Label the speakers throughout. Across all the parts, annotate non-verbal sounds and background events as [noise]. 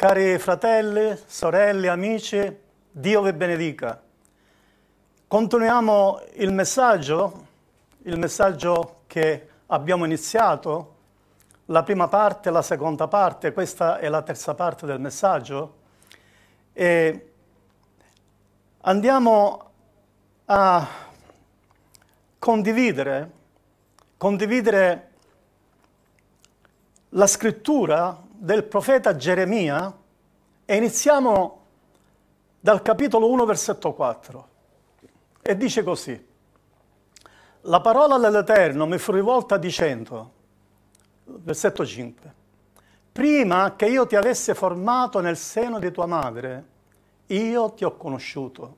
Speaker 1: Cari fratelli, sorelle, amici, Dio vi benedica. Continuiamo il messaggio, il messaggio che abbiamo iniziato, la prima parte la seconda parte, questa è la terza parte del messaggio. E andiamo a condividere, condividere la scrittura del profeta Geremia e iniziamo dal capitolo 1 versetto 4 e dice così la parola dell'Eterno mi fu rivolta dicendo versetto 5 prima che io ti avesse formato nel seno di tua madre io ti ho conosciuto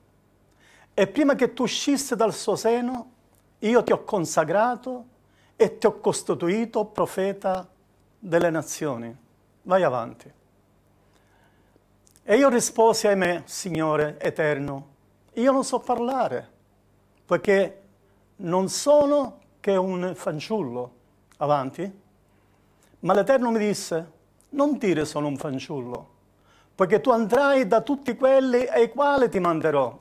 Speaker 1: e prima che tu uscisse dal suo seno io ti ho consacrato e ti ho costituito profeta delle nazioni vai avanti. E io risposi, a me, Signore eterno, io non so parlare, poiché non sono che un fanciullo. Avanti. Ma l'Eterno mi disse, non dire sono un fanciullo, poiché tu andrai da tutti quelli ai quali ti manderò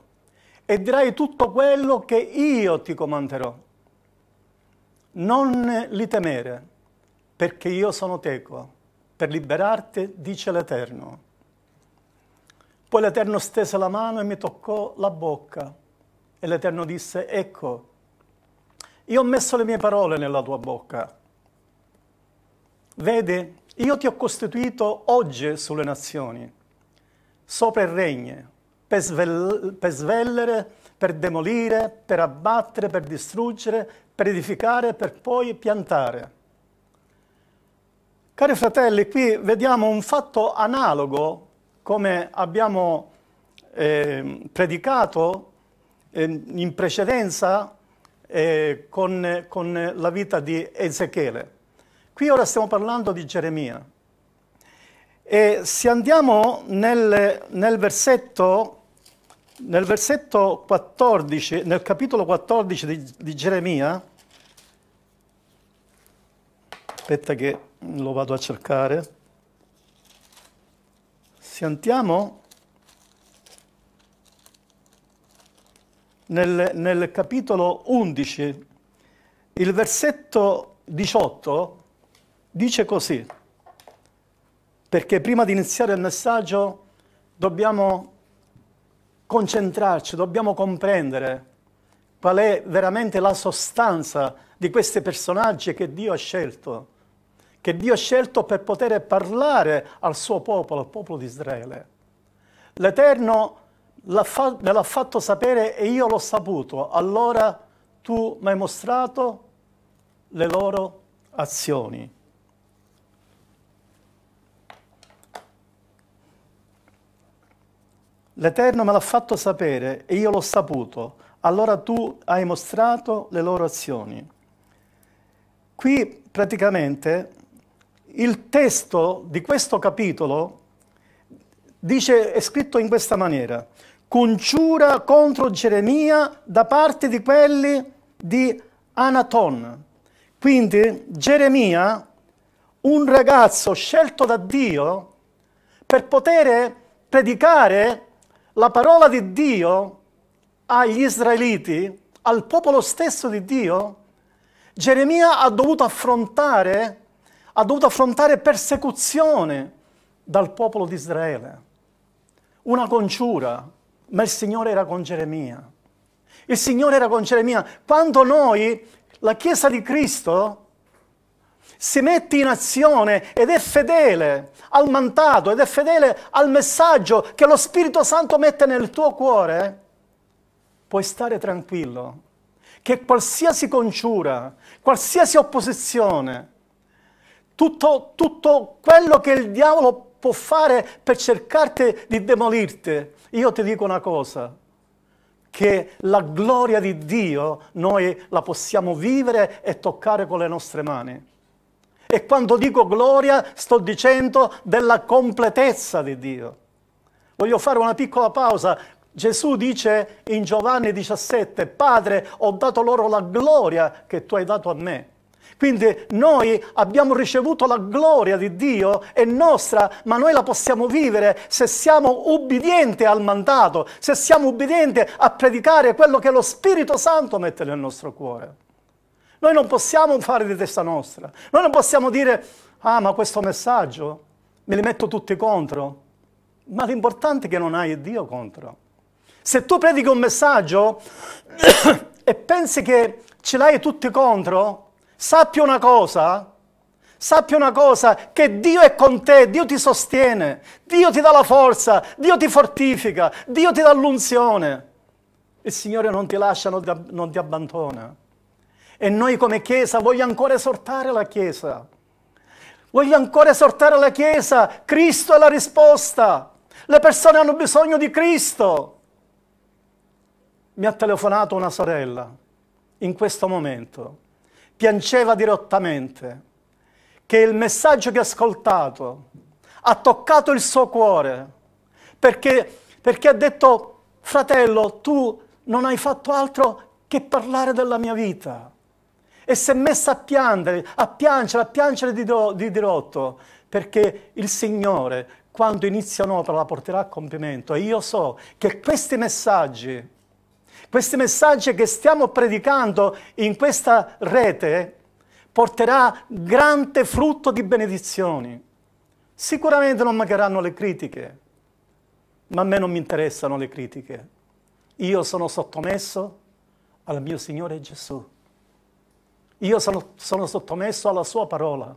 Speaker 1: e dirai tutto quello che io ti comanderò. Non li temere, perché io sono teco per liberarti, dice l'Eterno. Poi l'Eterno stese la mano e mi toccò la bocca. E l'Eterno disse, ecco, io ho messo le mie parole nella tua bocca. Vedi, io ti ho costituito oggi sulle nazioni, sopra il regno, per, svel per svellere, per demolire, per abbattere, per distruggere, per edificare, per poi piantare. Cari fratelli, qui vediamo un fatto analogo, come abbiamo eh, predicato eh, in precedenza eh, con, con la vita di Ezechiele. Qui ora stiamo parlando di Geremia. E se andiamo nel, nel, versetto, nel versetto 14, nel capitolo 14 di, di Geremia, aspetta che lo vado a cercare. Se andiamo nel, nel capitolo 11, il versetto 18 dice così, perché prima di iniziare il messaggio dobbiamo concentrarci, dobbiamo comprendere qual è veramente la sostanza di questi personaggi che Dio ha scelto, che Dio ha scelto per poter parlare al suo popolo, al popolo di Israele. L'Eterno fa, me l'ha fatto sapere e io l'ho saputo, allora tu mi hai mostrato le loro azioni. L'Eterno me l'ha fatto sapere e io l'ho saputo allora tu hai mostrato le loro azioni. Qui praticamente il testo di questo capitolo dice, è scritto in questa maniera, congiura contro Geremia da parte di quelli di Anaton. Quindi Geremia, un ragazzo scelto da Dio per poter predicare la parola di Dio agli israeliti, al popolo stesso di Dio, Geremia ha dovuto affrontare, ha dovuto affrontare persecuzione dal popolo di Israele. Una conciura, ma il Signore era con Geremia. Il Signore era con Geremia. Quando noi, la Chiesa di Cristo, si mette in azione ed è fedele al mandato ed è fedele al messaggio che lo Spirito Santo mette nel tuo cuore, puoi stare tranquillo che qualsiasi conciura, qualsiasi opposizione, tutto, tutto quello che il diavolo può fare per cercarti di demolirti, io ti dico una cosa, che la gloria di Dio noi la possiamo vivere e toccare con le nostre mani. E quando dico gloria sto dicendo della completezza di Dio. Voglio fare una piccola pausa Gesù dice in Giovanni 17, Padre, ho dato loro la gloria che tu hai dato a me. Quindi noi abbiamo ricevuto la gloria di Dio, è nostra, ma noi la possiamo vivere se siamo ubbidienti al mandato, se siamo ubbidienti a predicare quello che lo Spirito Santo mette nel nostro cuore. Noi non possiamo fare di testa nostra, noi non possiamo dire, ah ma questo messaggio me li metto tutti contro, ma l'importante è che non hai Dio contro. Se tu predichi un messaggio [coughs] e pensi che ce l'hai tutti contro, sappi una cosa, sappi una cosa, che Dio è con te, Dio ti sostiene, Dio ti dà la forza, Dio ti fortifica, Dio ti dà l'unzione. Il Signore non ti lascia, non ti abbandona. E noi come Chiesa voglio ancora esortare la Chiesa. Voglio ancora esortare la Chiesa. Cristo è la risposta. Le persone hanno bisogno di Cristo mi ha telefonato una sorella in questo momento, piangeva dirottamente che il messaggio che ha ascoltato ha toccato il suo cuore, perché, perché ha detto, fratello, tu non hai fatto altro che parlare della mia vita. E si è messa a piangere, a piangere, a piangere di, do, di dirotto, perché il Signore, quando inizia un'opera, la porterà a compimento. E io so che questi messaggi questi messaggi che stiamo predicando in questa rete porterà grande frutto di benedizioni. Sicuramente non mancheranno le critiche, ma a me non mi interessano le critiche. Io sono sottomesso al mio Signore Gesù. Io sono, sono sottomesso alla sua parola.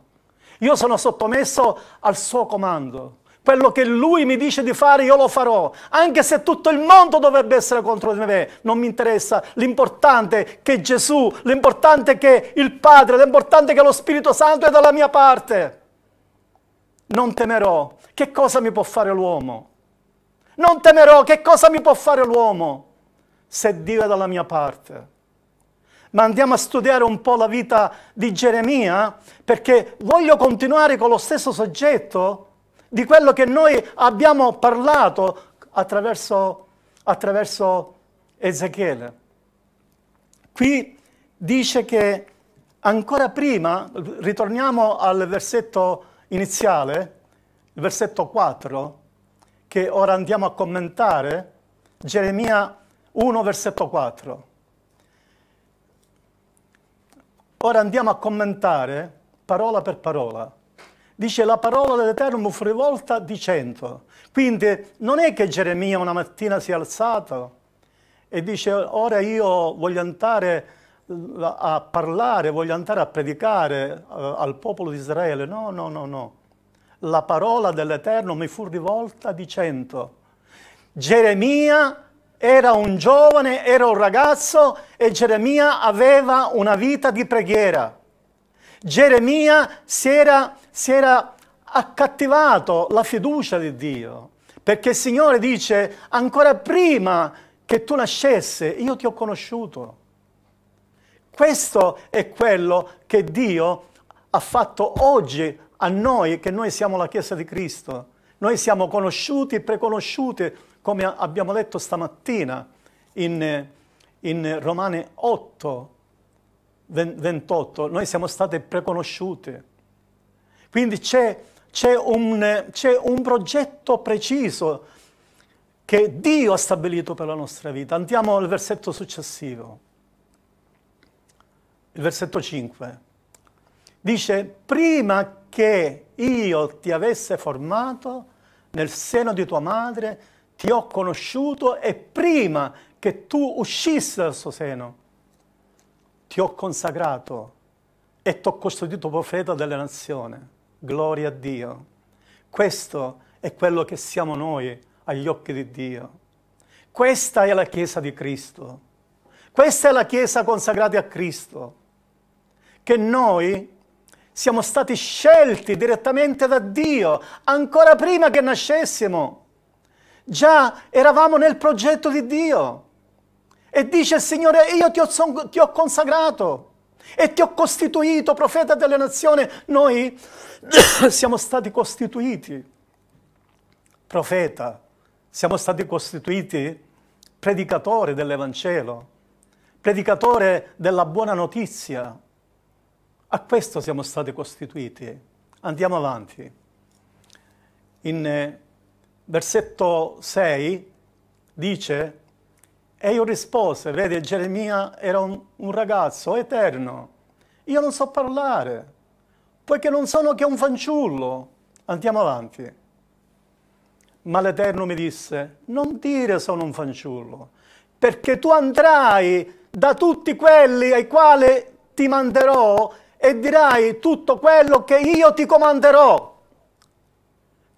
Speaker 1: Io sono sottomesso al suo comando. Quello che lui mi dice di fare io lo farò, anche se tutto il mondo dovrebbe essere contro di me, non mi interessa. L'importante è che Gesù, l'importante è che il Padre, l'importante è che lo Spirito Santo è dalla mia parte. Non temerò. Che cosa mi può fare l'uomo? Non temerò. Che cosa mi può fare l'uomo? Se Dio è dalla mia parte ma andiamo a studiare un po' la vita di Geremia, perché voglio continuare con lo stesso soggetto, di quello che noi abbiamo parlato attraverso, attraverso Ezechiele. Qui dice che ancora prima, ritorniamo al versetto iniziale, il versetto 4, che ora andiamo a commentare, Geremia 1, versetto 4. Ora andiamo a commentare parola per parola Dice la parola dell'Eterno fu rivolta dicendo. Quindi non è che Geremia una mattina si è alzato e dice ora io voglio andare eh, a parlare, voglio andare a predicare eh, al popolo di Israele. No, no, no, no. La parola dell'Eterno mi fu rivolta dicendo. Geremia era un giovane, era un ragazzo e Geremia aveva una vita di preghiera. Geremia si era, si era accattivato la fiducia di Dio, perché il Signore dice ancora prima che tu nascesse io ti ho conosciuto. Questo è quello che Dio ha fatto oggi a noi, che noi siamo la Chiesa di Cristo. Noi siamo conosciuti e preconosciuti, come abbiamo detto stamattina in, in Romane 8, 28, noi siamo state preconosciute. Quindi c'è, un, un, progetto preciso che Dio ha stabilito per la nostra vita. Andiamo al versetto successivo, il versetto 5. Dice, prima che io ti avesse formato nel seno di tua madre, ti ho conosciuto e prima che tu uscissi dal suo seno, ti ho consacrato e ti ho costituito profeta delle nazioni. Gloria a Dio. Questo è quello che siamo noi agli occhi di Dio. Questa è la Chiesa di Cristo. Questa è la Chiesa consacrata a Cristo. Che noi siamo stati scelti direttamente da Dio ancora prima che nascessimo. Già eravamo nel progetto di Dio. E dice il Signore, io ti ho, son, ti ho consacrato e ti ho costituito profeta delle nazioni. Noi [coughs] siamo stati costituiti profeta, siamo stati costituiti predicatore dell'Evangelo, predicatore della buona notizia. A questo siamo stati costituiti. Andiamo avanti. In eh, versetto 6 dice e io rispose, vedi Geremia era un, un ragazzo eterno, io non so parlare, poiché non sono che un fanciullo. Andiamo avanti. Ma l'Eterno mi disse, non dire sono un fanciullo, perché tu andrai da tutti quelli ai quali ti manderò e dirai tutto quello che io ti comanderò.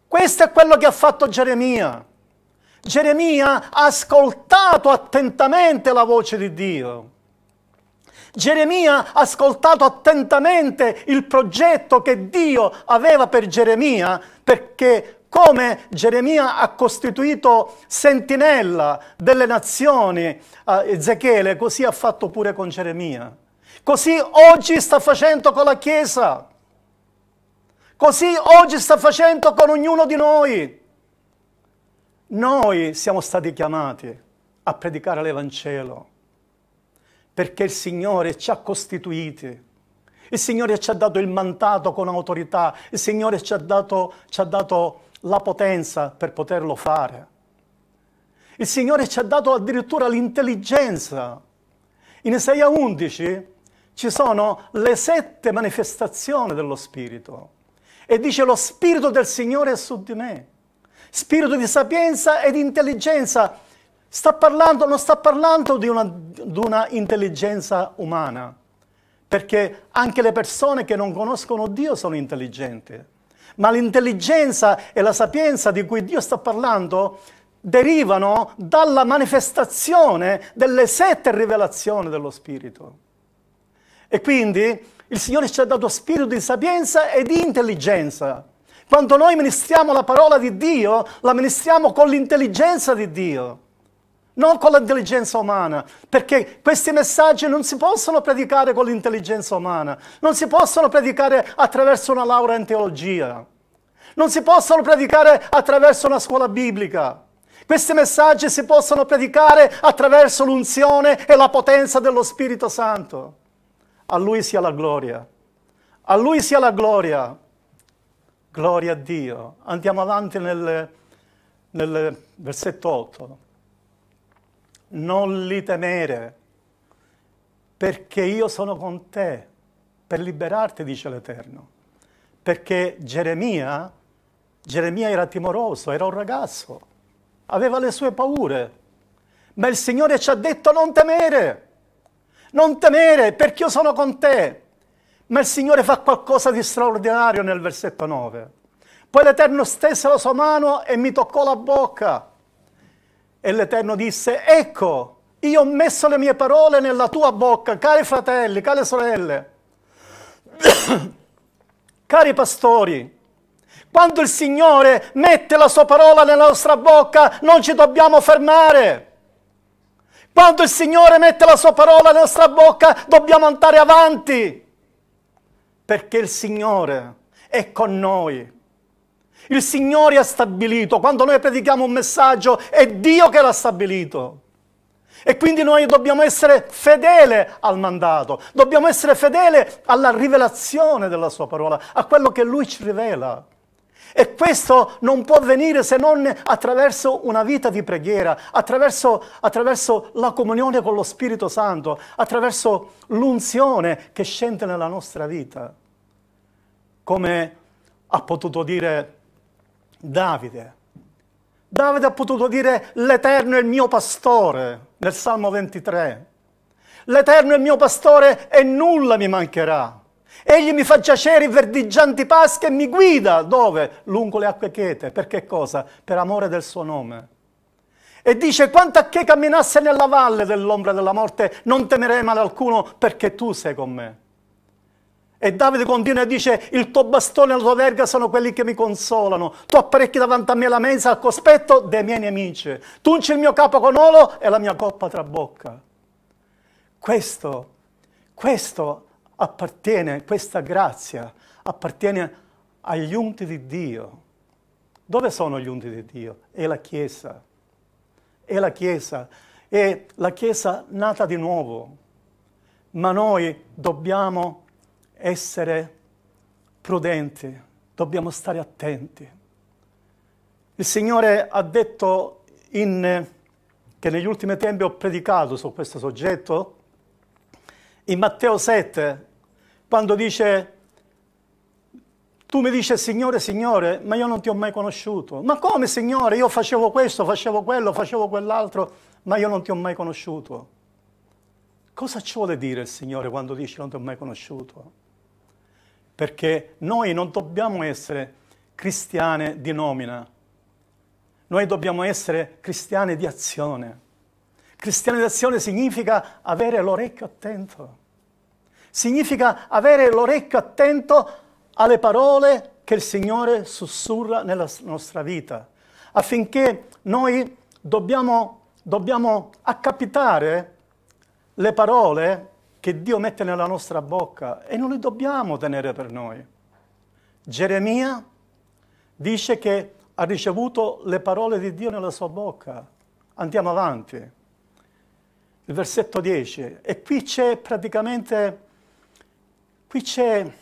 Speaker 1: Questo è quello che ha fatto Geremia. Geremia ha ascoltato attentamente la voce di Dio. Geremia ha ascoltato attentamente il progetto che Dio aveva per Geremia, perché come Geremia ha costituito sentinella delle nazioni a eh, Ezechiele, così ha fatto pure con Geremia. Così oggi sta facendo con la Chiesa. Così oggi sta facendo con ognuno di noi. Noi siamo stati chiamati a predicare l'Evangelo perché il Signore ci ha costituiti, il Signore ci ha dato il mandato con autorità, il Signore ci ha dato, ci ha dato la potenza per poterlo fare. Il Signore ci ha dato addirittura l'intelligenza. In Isaia 11 ci sono le sette manifestazioni dello Spirito e dice lo Spirito del Signore è su di me spirito di sapienza e di intelligenza. Sta parlando, non sta parlando di una, di una intelligenza umana, perché anche le persone che non conoscono Dio sono intelligenti. Ma l'intelligenza e la sapienza di cui Dio sta parlando derivano dalla manifestazione delle sette rivelazioni dello Spirito. E quindi il Signore ci ha dato spirito di sapienza e di intelligenza. Quando noi ministriamo la parola di Dio, la ministriamo con l'intelligenza di Dio, non con l'intelligenza umana, perché questi messaggi non si possono predicare con l'intelligenza umana, non si possono predicare attraverso una laurea in teologia, non si possono predicare attraverso una scuola biblica. Questi messaggi si possono predicare attraverso l'unzione e la potenza dello Spirito Santo. A Lui sia la gloria. A Lui sia la gloria. Gloria a Dio. Andiamo avanti nel, nel versetto 8. Non li temere, perché io sono con te per liberarti, dice l'Eterno. Perché Geremia, Geremia era timoroso, era un ragazzo, aveva le sue paure, ma il Signore ci ha detto non temere, non temere perché io sono con te. Ma il Signore fa qualcosa di straordinario nel versetto 9. Poi l'Eterno stese la sua mano e mi toccò la bocca. E l'Eterno disse, ecco, io ho messo le mie parole nella tua bocca, cari fratelli, cari sorelle, [coughs] cari pastori. Quando il Signore mette la sua parola nella nostra bocca, non ci dobbiamo fermare. Quando il Signore mette la sua parola nella nostra bocca, dobbiamo andare avanti perché il Signore è con noi. Il Signore ha stabilito, quando noi predichiamo un messaggio è Dio che l'ha stabilito. E quindi noi dobbiamo essere fedeli al mandato, dobbiamo essere fedeli alla rivelazione della sua parola, a quello che Lui ci rivela. E questo non può avvenire se non attraverso una vita di preghiera, attraverso, attraverso la comunione con lo Spirito Santo, attraverso l'unzione che scende nella nostra vita. Come ha potuto dire Davide. Davide ha potuto dire l'Eterno è il mio pastore nel Salmo 23. L'Eterno è il mio pastore e nulla mi mancherà. Egli mi fa giacere verdeggianti pasche e mi guida dove? Lungo le acque chete. Perché cosa? Per amore del suo nome. E dice, quanto a che camminasse nella valle dell'ombra della morte, non temerei male alcuno perché tu sei con me. E Davide continua e dice, il tuo bastone e la tua verga sono quelli che mi consolano. Tu apparecchi davanti a me la mensa al cospetto dei miei nemici. Tu unci il mio capo con olo e la mia coppa trabocca. Questo, questo appartiene questa grazia, appartiene agli unti di Dio. Dove sono gli unti di Dio? È la Chiesa. È la Chiesa. È la Chiesa nata di nuovo. Ma noi dobbiamo essere prudenti, dobbiamo stare attenti. Il Signore ha detto in, che negli ultimi tempi ho predicato su questo soggetto, in Matteo 7, quando dice, tu mi dici Signore, Signore, ma io non ti ho mai conosciuto. Ma come Signore? Io facevo questo, facevo quello, facevo quell'altro, ma io non ti ho mai conosciuto. Cosa ci vuole dire il Signore quando dice non ti ho mai conosciuto? Perché noi non dobbiamo essere cristiane di nomina, noi dobbiamo essere cristiane di azione. Cristiane di azione significa avere l'orecchio attento significa avere l'orecchio attento alle parole che il Signore sussurra nella nostra vita, affinché noi dobbiamo, dobbiamo accapitare le parole che Dio mette nella nostra bocca e non le dobbiamo tenere per noi. Geremia dice che ha ricevuto le parole di Dio nella sua bocca. Andiamo avanti. Il versetto 10. E qui c'è praticamente Qui c'è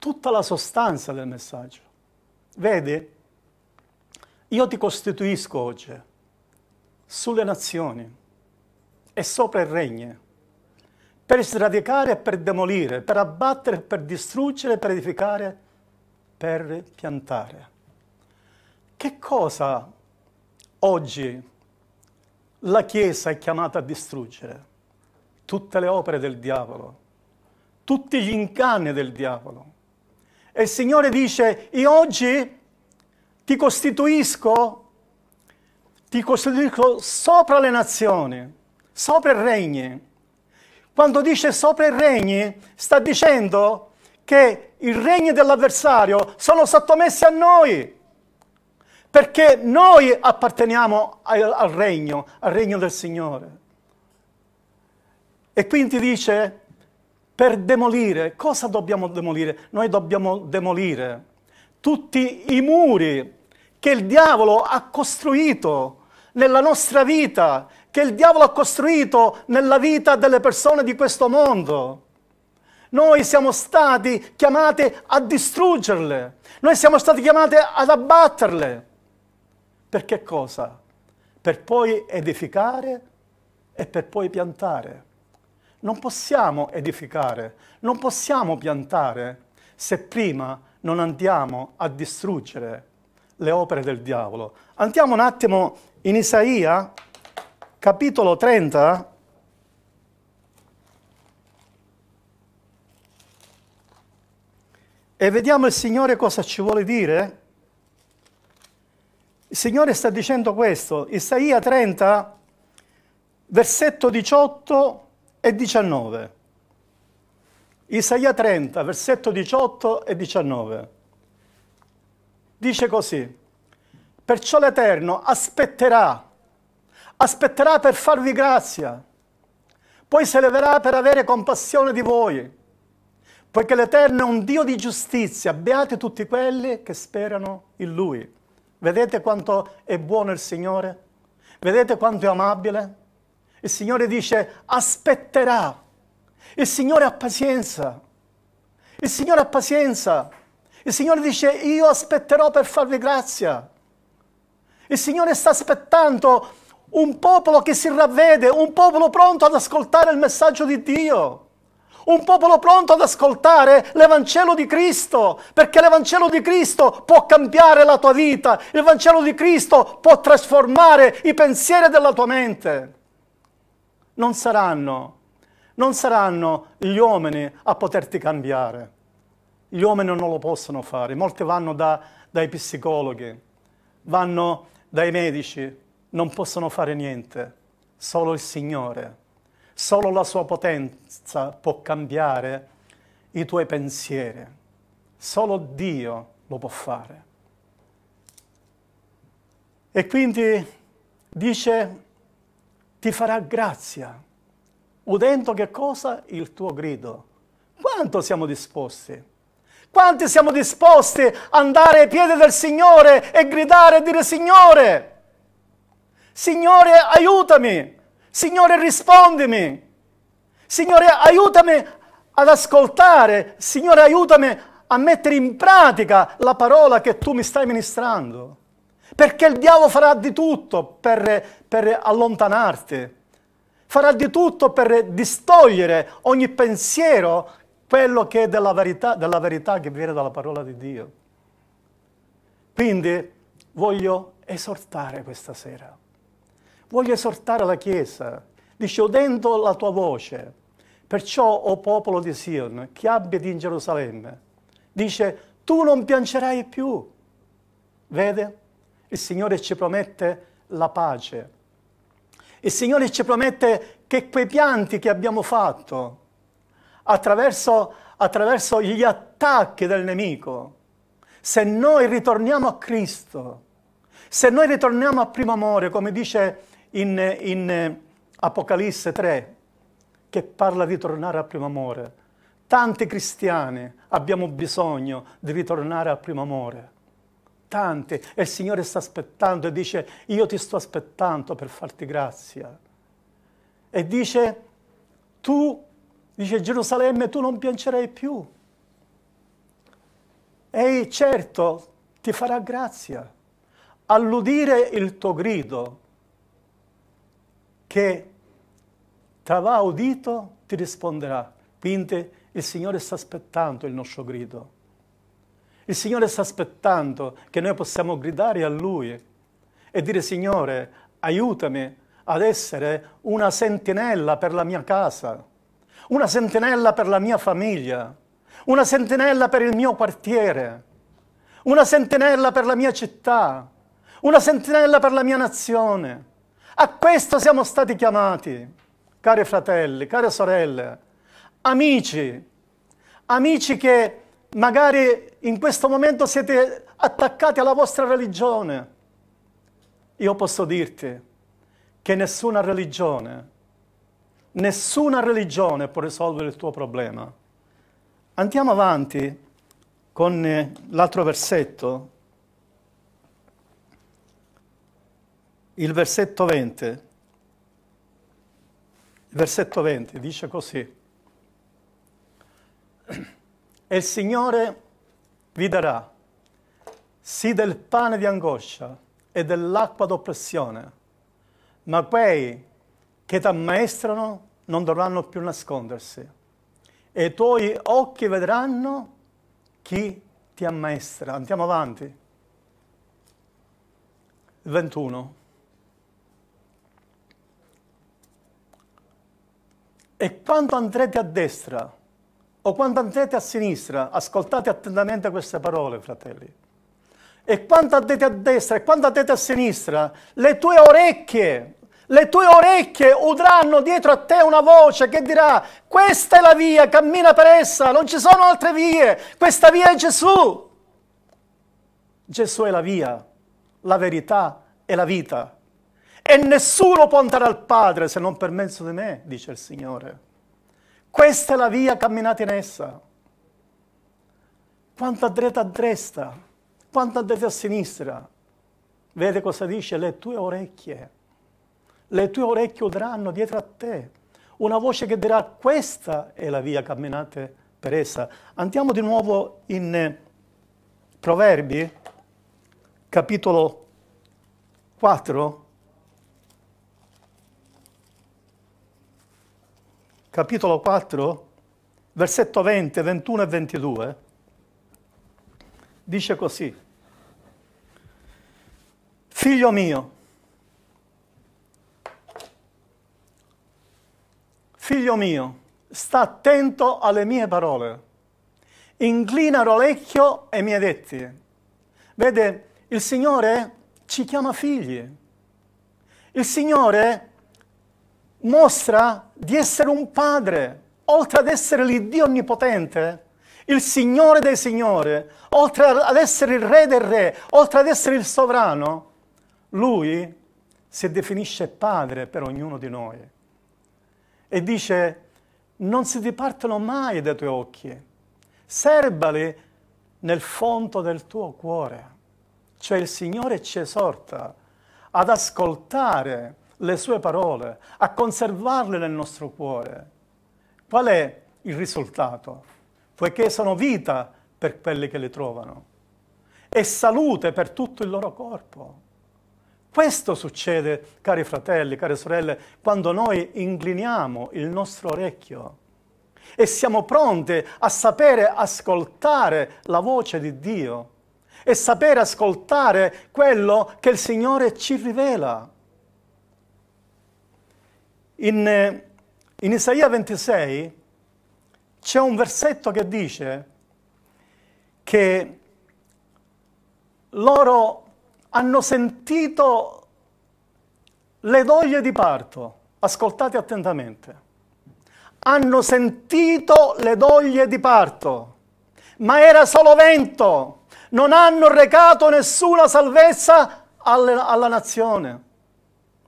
Speaker 1: tutta la sostanza del messaggio. Vedi, io ti costituisco oggi sulle nazioni e sopra i regni per sradicare e per demolire, per abbattere, per distruggere, per edificare, per piantare. Che cosa oggi la Chiesa è chiamata a distruggere? Tutte le opere del diavolo, tutti gli incanni del diavolo. E il Signore dice, io oggi ti costituisco, ti costituisco sopra le nazioni, sopra i regni. Quando dice sopra i regni, sta dicendo che i regni dell'avversario sono sottomessi a noi, perché noi apparteniamo al regno, al regno del Signore. E quindi dice, per demolire. Cosa dobbiamo demolire? Noi dobbiamo demolire tutti i muri che il diavolo ha costruito nella nostra vita, che il diavolo ha costruito nella vita delle persone di questo mondo. Noi siamo stati chiamati a distruggerle, noi siamo stati chiamati ad abbatterle. Perché cosa? Per poi edificare e per poi piantare. Non possiamo edificare, non possiamo piantare se prima non andiamo a distruggere le opere del diavolo. Andiamo un attimo in Isaia, capitolo 30. E vediamo il Signore cosa ci vuole dire. Il Signore sta dicendo questo, Isaia 30, versetto 18 e 19. Isaia 30, versetto 18 e 19. Dice così, perciò l'Eterno aspetterà, aspetterà per farvi grazia, poi si leverà per avere compassione di voi, poiché l'Eterno è un Dio di giustizia, beate tutti quelli che sperano in Lui. Vedete quanto è buono il Signore? Vedete quanto è amabile? Il Signore dice aspetterà. Il Signore ha pazienza. Il Signore ha pazienza. Il Signore dice io aspetterò per farvi grazia. Il Signore sta aspettando un popolo che si ravvede, un popolo pronto ad ascoltare il messaggio di Dio. Un popolo pronto ad ascoltare l'Evangelo di Cristo, perché l'Evangelo di Cristo può cambiare la tua vita, il Vangelo di Cristo può trasformare i pensieri della tua mente non saranno, non saranno gli uomini a poterti cambiare. Gli uomini non lo possono fare, molti vanno da, dai psicologhi, vanno dai medici, non possono fare niente, solo il Signore, solo la sua potenza può cambiare i tuoi pensieri, solo Dio lo può fare. E quindi dice ti farà grazia, udendo che cosa? Il tuo grido. Quanto siamo disposti? Quanti siamo disposti ad andare ai piedi del Signore e gridare e dire Signore, Signore aiutami, Signore rispondimi, Signore aiutami ad ascoltare, Signore aiutami a mettere in pratica la parola che tu mi stai ministrando perché il diavolo farà di tutto per, per allontanarti, farà di tutto per distogliere ogni pensiero, quello che è della verità, della verità che viene dalla parola di Dio. Quindi voglio esortare questa sera, voglio esortare la Chiesa, dice udendo la tua voce, perciò o popolo di Sion, che abiti in Gerusalemme, dice tu non piangerai più, vede? il Signore ci promette la pace. Il Signore ci promette che quei pianti che abbiamo fatto attraverso, attraverso gli attacchi del nemico, se noi ritorniamo a Cristo, se noi ritorniamo al primo amore, come dice in, in eh, Apocalisse 3, che parla di tornare al primo amore, tanti cristiani abbiamo bisogno di ritornare al primo amore importanti e il Signore sta aspettando e dice io ti sto aspettando per farti grazia. E dice tu, dice Gerusalemme, tu non piangerai più. Ehi, certo, ti farà grazia. All'udire il tuo grido, che t'avrà udito, ti risponderà. Quindi il Signore sta aspettando il nostro grido. Il Signore sta aspettando che noi possiamo gridare a Lui e dire Signore, aiutami ad essere una sentinella per la mia casa, una sentinella per la mia famiglia, una sentinella per il mio quartiere, una sentinella per la mia città, una sentinella per la mia nazione. A questo siamo stati chiamati, cari fratelli, care sorelle, amici, amici che magari in questo momento siete attaccati alla vostra religione. Io posso dirti che nessuna religione, nessuna religione può risolvere il tuo problema. Andiamo avanti con eh, l'altro versetto, il versetto 20. Il versetto 20 dice così. [clears throat] E il Signore vi darà sì del pane di angoscia e dell'acqua d'oppressione, ma quei che t'ammaestrano non dovranno più nascondersi, e i tuoi occhi vedranno chi ti ammaestra. Andiamo avanti. 21. E quando andrete a destra, o quando andrete a sinistra, ascoltate attentamente queste parole, fratelli. E quando andrete a destra e quando andrete a sinistra, le tue orecchie, le tue orecchie udranno dietro a te una voce che dirà, questa è la via, cammina per essa, non ci sono altre vie, questa via è Gesù. Gesù è la via, la verità e la vita. E nessuno può andare al Padre se non per mezzo di me, dice il Signore. Questa è la via, camminate in essa. Quanto a dreta a destra, quanto a dreta a sinistra. Vede cosa dice? Le tue orecchie. Le tue orecchie udranno dietro a te una voce che dirà questa è la via, camminate per essa. Andiamo di nuovo in eh, Proverbi, capitolo 4, capitolo 4, versetto 20, 21 e 22, dice così, Figlio mio, figlio mio, sta attento alle mie parole, inclina l'orecchio ai miei detti. Vede, il Signore ci chiama figli, il Signore mostra di essere un padre, oltre ad essere l'Iddio onnipotente, il Signore dei Signori, oltre ad essere il Re del Re, oltre ad essere il Sovrano, Lui si definisce Padre per ognuno di noi e dice non si dipartono mai dai tuoi occhi, serbali nel fondo del tuo cuore. Cioè il Signore ci esorta ad ascoltare le sue parole, a conservarle nel nostro cuore. Qual è il risultato? Poiché sono vita per quelli che le trovano e salute per tutto il loro corpo. Questo succede, cari fratelli, care sorelle, quando noi incliniamo il nostro orecchio e siamo pronti a sapere ascoltare la voce di Dio e sapere ascoltare quello che il Signore ci rivela. In, eh, in Isaia 26 c'è un versetto che dice che loro hanno sentito le doglie di parto, ascoltate attentamente, hanno sentito le doglie di parto, ma era solo vento, non hanno recato nessuna salvezza alla, alla nazione.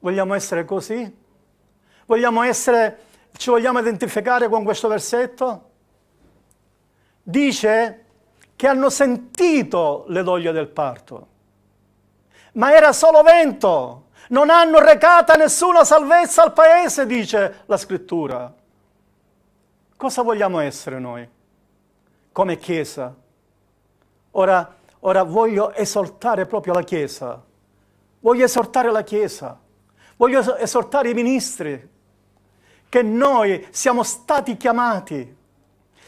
Speaker 1: Vogliamo essere così? Vogliamo essere, ci vogliamo identificare con questo versetto? Dice che hanno sentito le doglie del parto, ma era solo vento, non hanno recata nessuna salvezza al paese, dice la scrittura. Cosa vogliamo essere noi come Chiesa? Ora, ora voglio esortare proprio la Chiesa, voglio esortare la Chiesa, voglio esortare i ministri, che noi siamo stati chiamati,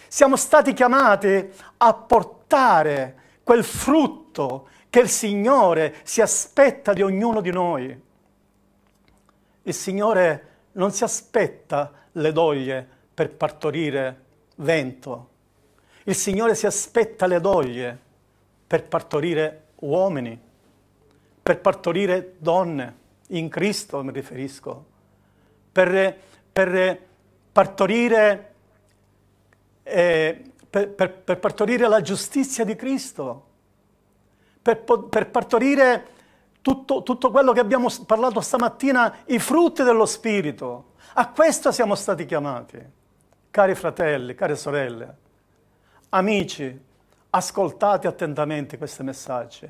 Speaker 1: siamo stati chiamati a portare quel frutto che il Signore si aspetta di ognuno di noi. Il Signore non si aspetta le doglie per partorire vento. Il Signore si aspetta le doglie per partorire uomini, per partorire donne, in Cristo mi riferisco, per per eh, partorire, eh, per, per, per partorire la giustizia di Cristo, per, per partorire tutto, tutto, quello che abbiamo parlato stamattina, i frutti dello Spirito. A questo siamo stati chiamati, cari fratelli, care sorelle, amici, ascoltate attentamente questi messaggi,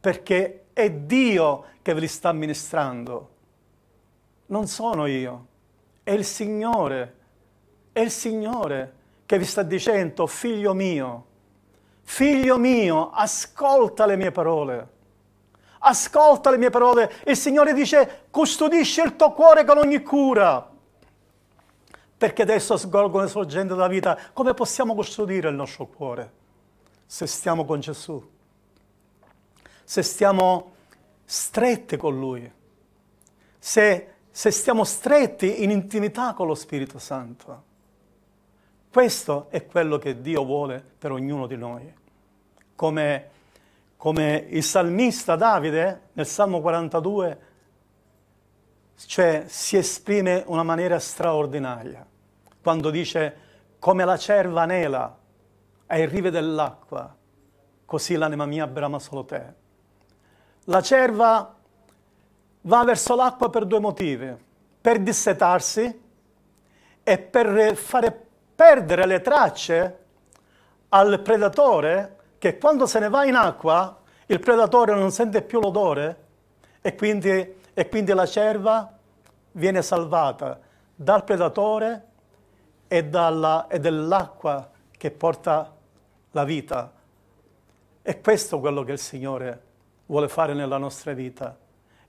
Speaker 1: perché è Dio che ve li sta amministrando, non sono io. È il Signore, è il Signore che vi sta dicendo, figlio mio, figlio mio, ascolta le mie parole. Ascolta le mie parole. Il Signore dice, custodisci il tuo cuore con ogni cura. Perché adesso sgolgono le sorgenti della vita. Come possiamo custodire il nostro cuore? Se stiamo con Gesù. Se stiamo stretti con Lui. Se se stiamo stretti in intimità con lo Spirito Santo. Questo è quello che Dio vuole per ognuno di noi. Come, come il salmista Davide nel Salmo 42 cioè, si esprime in una maniera straordinaria quando dice come la cerva anela ai rive dell'acqua, così l'anima mia brama solo te. La cerva va verso l'acqua per due motivi, per dissetarsi e per fare perdere le tracce al predatore che quando se ne va in acqua il predatore non sente più l'odore e quindi, e quindi la cerva viene salvata dal predatore e, dalla, e dell'acqua che porta la vita. E questo è quello che il Signore vuole fare nella nostra vita.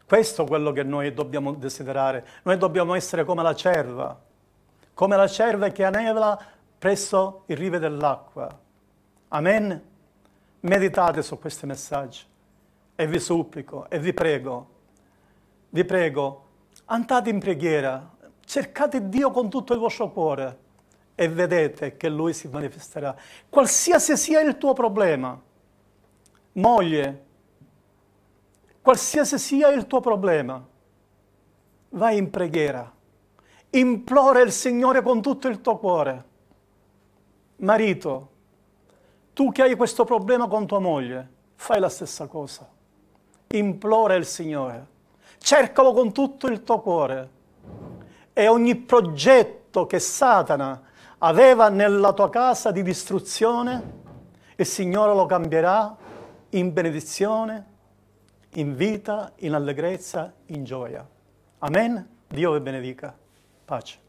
Speaker 1: Questo è quello che noi dobbiamo desiderare. Noi dobbiamo essere come la cerva, come la cerva che anevla presso il rive dell'acqua. Amen? Meditate su questi messaggi e vi supplico e vi prego, vi prego, andate in preghiera, cercate Dio con tutto il vostro cuore e vedete che Lui si manifesterà. Qualsiasi sia il tuo problema, moglie, qualsiasi sia il tuo problema, vai in preghiera, implora il Signore con tutto il tuo cuore. Marito, tu che hai questo problema con tua moglie, fai la stessa cosa. Implora il Signore, cercalo con tutto il tuo cuore. E ogni progetto che Satana aveva nella tua casa di distruzione, il Signore lo cambierà in benedizione in vita, in allegrezza, in gioia. Amen. Dio vi benedica. Pace.